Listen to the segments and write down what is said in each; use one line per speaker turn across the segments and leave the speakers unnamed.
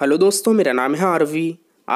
hello दोस्तों मेरा नाम है आरवी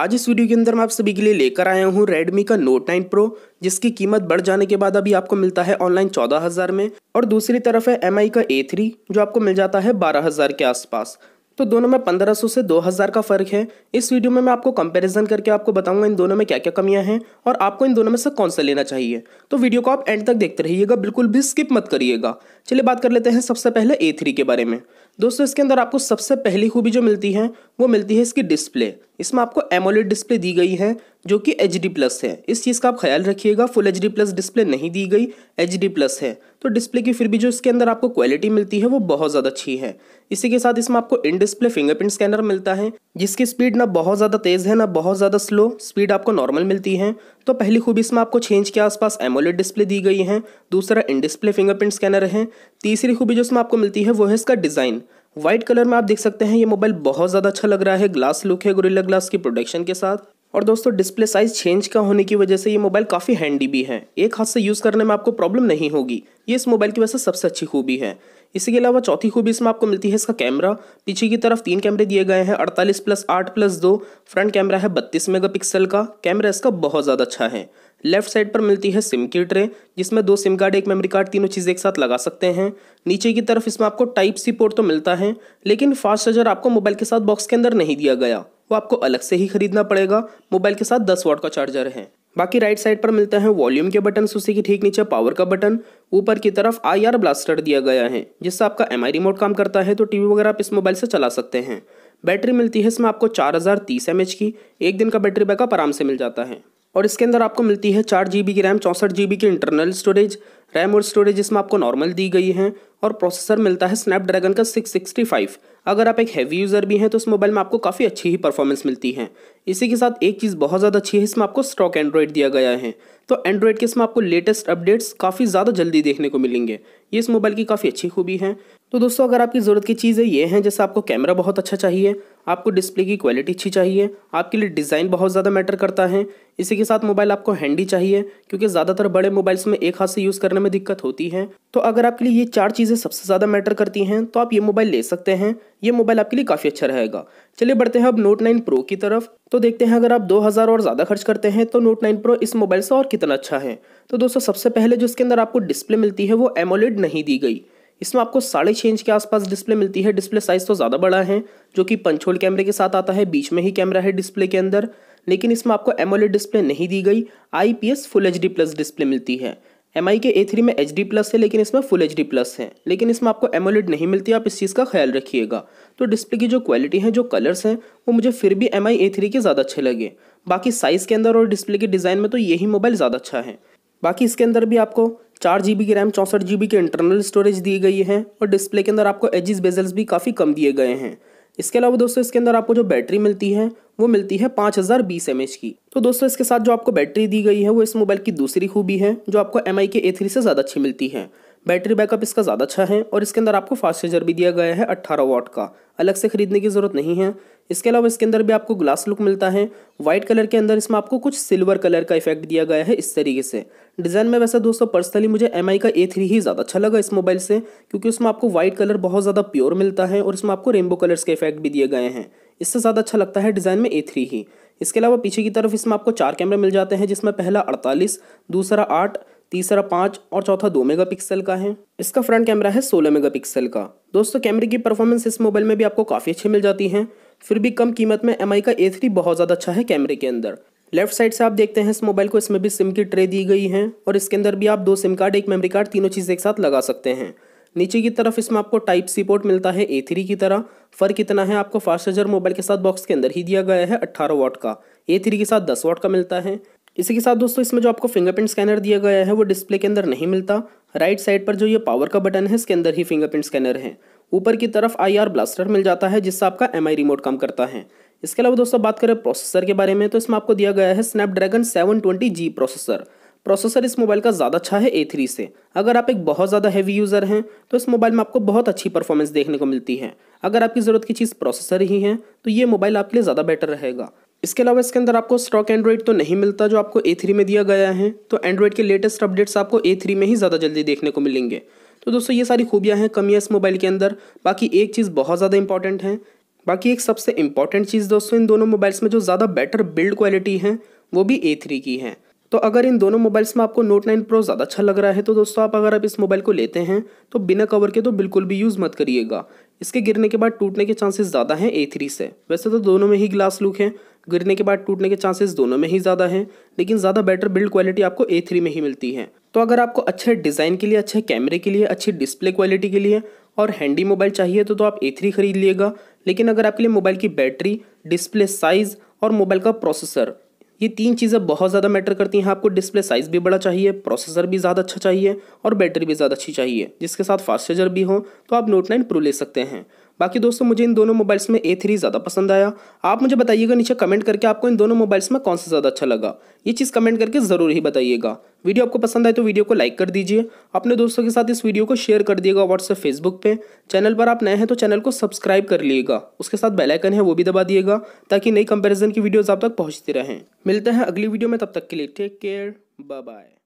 आज इस वीडियो के अंदर मैं आप सभी के लिए लेकर आया हूँ रेडमी का नोट 9 प्रो जिसकी कीमत बढ़ जाने के बाद अभी आपको मिलता है ऑनलाइन चौदह हज़ार में और दूसरी तरफ है एम का थ्री जो आपको मिल जाता है बारह हज़ार के आसपास तो दोनों में 1500 से 2000 का फ़र्क है इस वीडियो में मैं आपको कंपैरिजन करके आपको बताऊंगा इन दोनों में क्या क्या कमियां हैं और आपको इन दोनों में से कौन सा लेना चाहिए तो वीडियो को आप एंड तक देखते रहिएगा बिल्कुल भी स्किप मत करिएगा चलिए बात कर लेते हैं सबसे पहले ए के बारे में दोस्तों इसके अंदर आपको सबसे पहली खूबी जो मिलती है वो मिलती है इसकी डिस्प्ले इसमें आपको एमोलेड डिस्प्ले दी गई है जो कि एच डी प्लस है इस चीज़ का आप ख्याल रखिएगा full H D plus display नहीं दी गई एच डी प्लस है तो डिस्प्ले की फिर भी जो इसके अंदर आपको क्वालिटी मिलती है वो बहुत ज़्यादा अच्छी है इसी के साथ इसमें आपको इन डिस्प्ले फिंगरप्रिंट स्कैनर मिलता है जिसकी स्पीड ना बहुत ज़्यादा तेज़ है ना बहुत ज़्यादा स्लो स्पीड आपको नॉर्मल मिलती है तो पहली खूबी इसमें आपको छः इंच के आसपास एमोलेड डिस्प्ले दी गई है दूसरा इन डिस्प्ले फिंगरप्रिंट स्कैनर है तीसरी खूबी जो इसमें आपको मिलती है वो है इसका डिज़ाइन व्हाइट कलर में आप देख सकते हैं ये मोबाइल बहुत ज़्यादा अच्छा लग रहा है ग्लास लुक है गोरिल्ला ग्लास की प्रोडक्शन के साथ और दोस्तों डिस्प्ले साइज चेंज का होने की वजह से ये मोबाइल काफ़ी हैंडी भी है एक हाथ से यूज़ करने में आपको प्रॉब्लम नहीं होगी ये इस मोबाइल की वजह से सबसे अच्छी खूबी है इसी के अलावा चौथी खूबी इसमें आपको मिलती है इसका कैमरा पीछे की तरफ तीन कैमरे दिए गए हैं अड़तालीस प्लस आठ प्लस दो फ्रंट कैमरा है बत्तीस मेगापिक्सल का कैमरा इसका बहुत ज़्यादा अच्छा है लेफ्ट साइड पर मिलती है सिम की ट्रे जिसमें दो सिम कार्ड एक मेमोरी कार्ड तीनों चीज़ें एक साथ लगा सकते हैं नीचे की तरफ इसमें आपको टाइप सी पोर्ट तो मिलता है लेकिन फास्ट चार्जर आपको मोबाइल के साथ बॉक्स के अंदर नहीं दिया गया वो आपको अलग से ही खरीदना पड़ेगा मोबाइल के साथ दस वॉट का चार्जर है बाकी राइट साइड पर मिलता है वॉल्यूम के बटन उसी के ठीक नीचे पावर का बटन ऊपर की तरफ आई आर ब्लास्टर दिया गया है जिससे आपका एम आई रिमोट काम करता है तो टीवी वगैरह आप इस मोबाइल से चला सकते हैं बैटरी मिलती है इसमें आपको चार हज़ार तीस एम एच की एक दिन का बैटरी बैकअप आराम से मिल जाता है और इसके अंदर आपको मिलती है चार जी बी की रैम चौंसठ जी बी की इंटरनल स्टोरेज रैम और स्टोरेज इसमें आपको नॉर्मल दी गई है और प्रोसेसर मिलता है स्नैपड्रैगन का सिक्स सिक्सटी फाइव अगर आप एक हैवी यूज़र भी हैं तो इस मोबाइल में आपको काफ़ी अच्छी ही परफॉर्मेंस मिलती है इसी के साथ एक चीज़ बहुत ज़्यादा अच्छी है इसमें आपको स्टॉक एंड्रॉयड दिया गया है तो एंड्रॉयड के इसमें आपको लेटेस्ट अपडेट्स काफ़ी ज़्यादा जल्दी देखने को मिलेंगे ये इस मोबाइल की काफ़ी अच्छी खूबी है तो दोस्तों अगर आपकी ज़रूरत की चीज़ें ये हैं जैसे आपको कैमरा बहुत अच्छा चाहिए आपको डिस्प्ले की क्वालिटी अच्छी चाहिए आपके लिए डिज़ाइन बहुत ज़्यादा मैटर करता है इसी के साथ मोबाइल आपको हैंडी चाहिए क्योंकि ज़्यादातर बड़े मोबाइल्स में एक हाथ से यूज़ करने में दिक्कत होती है तो अगर आपके लिए ये चार चीज़ें सबसे ज़्यादा मैटर करती हैं तो आप ये मोबाइल ले सकते हैं ये मोबाइल आपके लिए काफ़ी अच्छा रहेगा चलिए बढ़ते हैं अब नोट नाइन प्रो की तरफ तो देखते हैं अगर आप 2000 और ज़्यादा खर्च करते हैं तो नोट 9 प्रो इस मोबाइल से और कितना अच्छा है तो दोस्तों सबसे पहले जो इसके अंदर आपको डिस्प्ले मिलती है वो एमोलेड नहीं दी गई इसमें आपको साढ़े छः इंच के आसपास डिस्प्ले मिलती है डिस्प्ले साइज़ तो ज़्यादा बड़ा है जो कि पंचोल कैमरे के साथ आता है बीच में ही कैमरा है डिस्प्ले के अंदर लेकिन इसमें आपको एमोलेड डिस्प्ले नहीं दी गई आई फुल एच प्लस डिस्प्ले मिलती है एम आई के ए थ्री में एच डी प्लस है लेकिन इसमें फुल एच डी प्लस है लेकिन इसमें आपको एमोलेड नहीं मिलती आप इस चीज़ का ख्याल रखिएगा तो डिस्प्ले की जो क्वालिटी है जो कलर्स हैं वो मुझे फिर भी एम आई ए थ्री के ज़्यादा अच्छे लगे बाकी साइज़ के अंदर और डिस्प्ले के डिज़ाइन में तो यही मोबाइल ज़्यादा अच्छा है बाकी इसके अंदर भी आपको चार जी बी की रैम चौंसठ जी बी की इंटरनल स्टोरेज दी गई है और डिस्प्ले के अंदर आपको एजिस बेजल्स भी काफ़ी कम दिए गए हैं इसके अलावा दोस्तों इसके अंदर आपको जो बैटरी मिलती है वो मिलती है पाँच हज़ार बीस एम एच की तो दोस्तों इसके साथ जो आपको बैटरी दी गई है वो इस मोबाइल की दूसरी खूबी है जो आपको एम आई के ए थ्री से ज़्यादा अच्छी मिलती है बैटरी बैकअप इसका ज़्यादा अच्छा है और इसके अंदर आपको फास्ट चार्जर भी दिया गया है अट्ठारह वाट का अलग से खरीदने की ज़रूरत नहीं है इसके अलावा इसके अंदर भी आपको ग्लास लुक मिलता है व्हाइट कलर के अंदर इसमें आपको कुछ सिल्वर कलर का इफेक्ट दिया गया है इस तरीके से डिज़ाइन में वैसे दोस्तों पर्सनली मुझे एम का ए ही ज़्यादा अच्छा लगा इस मोबाइल से क्योंकि उसमें आपको व्हाइट कलर बहुत ज़्यादा प्योर मिलता है और इसमें आपको रेनबो कलर्स के इफेक्ट भी दिए गए हैं इससे ज़्यादा अच्छा लगता है डिज़ाइन में ए थ्री ही इसके अलावा पीछे की तरफ इसमें आपको चार कैमरे मिल जाते हैं जिसमें पहला अड़तालीस दूसरा आठ तीसरा पाँच और चौथा दो मेगापिक्सल का है इसका फ्रंट कैमरा है सोलह मेगापिक्सल का दोस्तों कैमरे की परफॉर्मेंस इस मोबाइल में भी आपको काफ़ी अच्छी मिल जाती है फिर भी कम कीमत में एम का ए बहुत ज़्यादा अच्छा है कैमरे के अंदर लेफ्ट साइड से आप देखते हैं इस मोबाइल को इसमें भी सिम की ट्रे दी गई है और इसके अंदर भी आप दो सिम कार्ड एक मेमरी कार्ड तीनों चीज़ एक साथ लगा सकते हैं नीचे की तरफ इसमें आपको टाइप सी पोर्ट मिलता है ए थ्री की तरह फर्क कितना है आपको फास्ट चार्जर मोबाइल के साथ बॉक्स के अंदर ही दिया गया है अट्ठारह वाट का ए थ्री के साथ दस वाट का मिलता है इसी के साथ दोस्तों इसमें जो आपको फिंगरप्रिंट स्कैनर दिया गया है वो डिस्प्ले के अंदर नहीं मिलता राइट साइड पर जो ये पावर का बटन है इसके अंदर ही फिंगरप्रिंट स्कैनर है ऊपर की तरफ आई आर ब्लास्टर मिल जाता है जिससे आपका एम आई रिमोट काम करता है इसके अलावा दोस्तों बात करें प्रोसेसर के बारे में तो इसमें आपको दिया गया है Snapdragon seven twenty G processor processor इस मोबाइल का ज़्यादा अच्छा है ए थ्री से अगर आप एक बहुत ज़्यादा हैवी यूज़र हैं तो इस मोबाइल में आपको बहुत अच्छी परफॉर्मेंस देखने को मिलती है अगर आपकी ज़रूरत की चीज़ प्रोसेसर ही है तो ये मोबाइल आपके लिए ज़्यादा बेटर रहेगा इसके अलावा इसके अंदर आपको स्टॉक एंड्रॉइड तो नहीं मिलता जो आपको ए थ्री में दिया गया है तो एंड्रॉइड के लेटेस्ट अपडेट्स आपको ए थ्री में ही ज़्यादा जल्दी देखने को मिलेंगे तो दोस्तों ये सारी खूबियाँ हैं कमियाँ इस मोबाइल के अंदर बाकी एक चीज़ बहुत ज़्यादा इंपॉर्टेंट है बाकी एक सबसे इंपॉर्टेंट चीज़ दोस्तों इन दोनों मोबाइल्स में जो ज़्यादा बेटर बिल्ड क्वालिटी है वो भी ए थ्री की है तो अगर इन दोनों मोबाइल्स में आपको नोट नाइन प्रो ज़्यादा अच्छा लग रहा है तो दोस्तों आप अगर आप इस मोबाइल को लेते हैं तो बिना कवर के तो बिल्कुल भी यूज़ मत करिएगा इसके गिरने के बाद टूटने के चांसेस ज़्यादा हैं ए थ्री से वैसे तो दोनों में ही ग्लास लुक है गिरने के बाद टूटने के चांसेस दोनों में ही ज़्यादा हैं लेकिन ज़्यादा बेटर बिल्ड क्वालिटी आपको ए थ्री में ही मिलती है तो अगर आपको अच्छे डिज़ाइन के लिए अच्छे कैमरे के लिए अच्छी डिस्प्ले क्वालिटी के लिए और हैंडी मोबाइल चाहिए तो, तो आप ए थ्री खरीद लिएगा लेकिन अगर आपके लिए मोबाइल की बैटरी डिस्प्ले साइज़ और मोबाइल का प्रोसेसर ये तीन चीज़ें बहुत ज़्यादा मैटर करती हैं आपको डिस्प्ले साइज़ भी बड़ा चाहिए प्रोसेसर भी ज़्यादा अच्छा चाहिए और बैटरी भी ज़्यादा अच्छी चाहिए जिसके साथ फास्ट चार्जर भी हो तो आप नोट नाइन प्रो ले सकते हैं बाकी दोस्तों मुझे इन दोनों मोबाइल्स में ए थ्री ज़्यादा पसंद आया आप मुझे बताइएगा नीचे कमेंट करके आपको इन दोनों मोबाइल्स में कौन सा ज़्यादा अच्छा लगा ये चीज़ कमेंट करके ज़रूर ही बताइएगा वीडियो आपको पसंद आए तो वीडियो को लाइक कर दीजिए अपने दोस्तों के साथ इस वीडियो को शेयर कर दिएगा व्हाट्सएप फेसबुक पर चैनल पर आप नए हैं तो चैनल को सब्सक्राइब कर लिएगा उसके साथ बेलाइकन है वो भी दबा दिएगा ताकि नई कंपेरिजन की वीडियोज़ आप तक पहुँचती रहें मिलते हैं अगली वीडियो में तब तक के लिए टेक केयर बाय